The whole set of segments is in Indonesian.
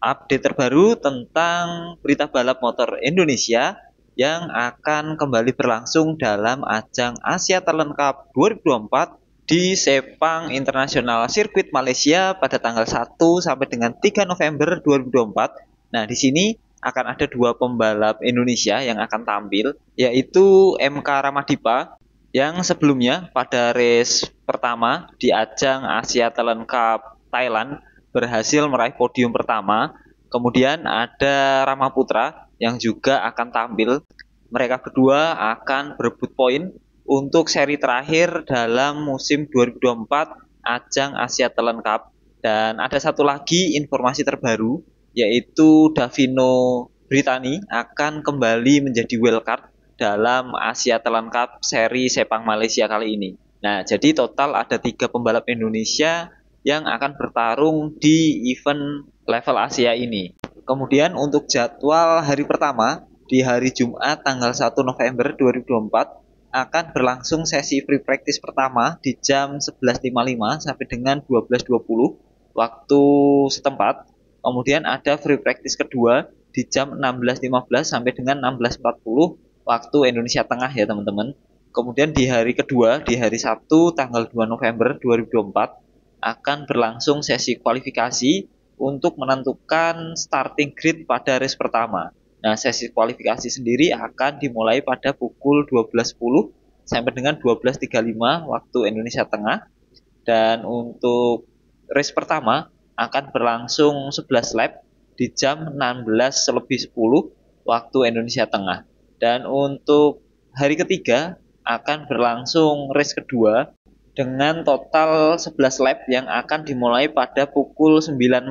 update terbaru tentang berita balap motor Indonesia yang akan kembali berlangsung dalam ajang Asia Talent Cup 2024 di Sepang International Circuit Malaysia pada tanggal 1 sampai dengan 3 November 2024. Nah, di sini akan ada dua pembalap Indonesia yang akan tampil, yaitu MK Ramadipa yang sebelumnya pada race pertama di ajang Asia Talent Cup Thailand berhasil meraih podium pertama. Kemudian ada Rama Putra yang juga akan tampil. Mereka berdua akan berebut poin untuk seri terakhir dalam musim 2024 ajang Asia Talent Cup. Dan ada satu lagi informasi terbaru yaitu Davino Britani akan kembali menjadi wildcard dalam Asia Talent Cup seri Sepang Malaysia kali ini. Nah, jadi total ada tiga pembalap Indonesia yang akan bertarung di event level Asia ini. Kemudian untuk jadwal hari pertama di hari Jumat tanggal 1 November 2024 akan berlangsung sesi free practice pertama di jam 11.55 sampai dengan 12.20 waktu setempat. Kemudian ada free practice kedua di jam 16.15 sampai dengan 16.40 waktu Indonesia Tengah ya teman-teman. Kemudian di hari kedua, di hari Sabtu tanggal 2 November 2024 akan berlangsung sesi kualifikasi untuk menentukan starting grid pada race pertama. Nah, sesi kualifikasi sendiri akan dimulai pada pukul 12.10 sampai dengan 12.35 waktu Indonesia Tengah. Dan untuk race pertama akan berlangsung 11 lap di jam 16 lebih 10 waktu Indonesia Tengah. Dan untuk hari ketiga akan berlangsung race kedua dengan total 11 lab yang akan dimulai pada pukul 9.45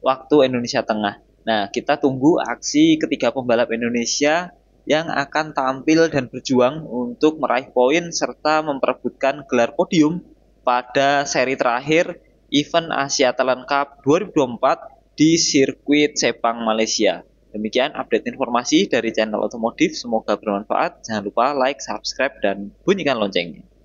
waktu Indonesia Tengah. Nah, kita tunggu aksi ketiga pembalap Indonesia yang akan tampil dan berjuang untuk meraih poin serta memperebutkan gelar podium pada seri terakhir event Asia Talent Cup 2024 di sirkuit Sepang Malaysia. Demikian update informasi dari channel otomotif, semoga bermanfaat. Jangan lupa like, subscribe, dan bunyikan loncengnya.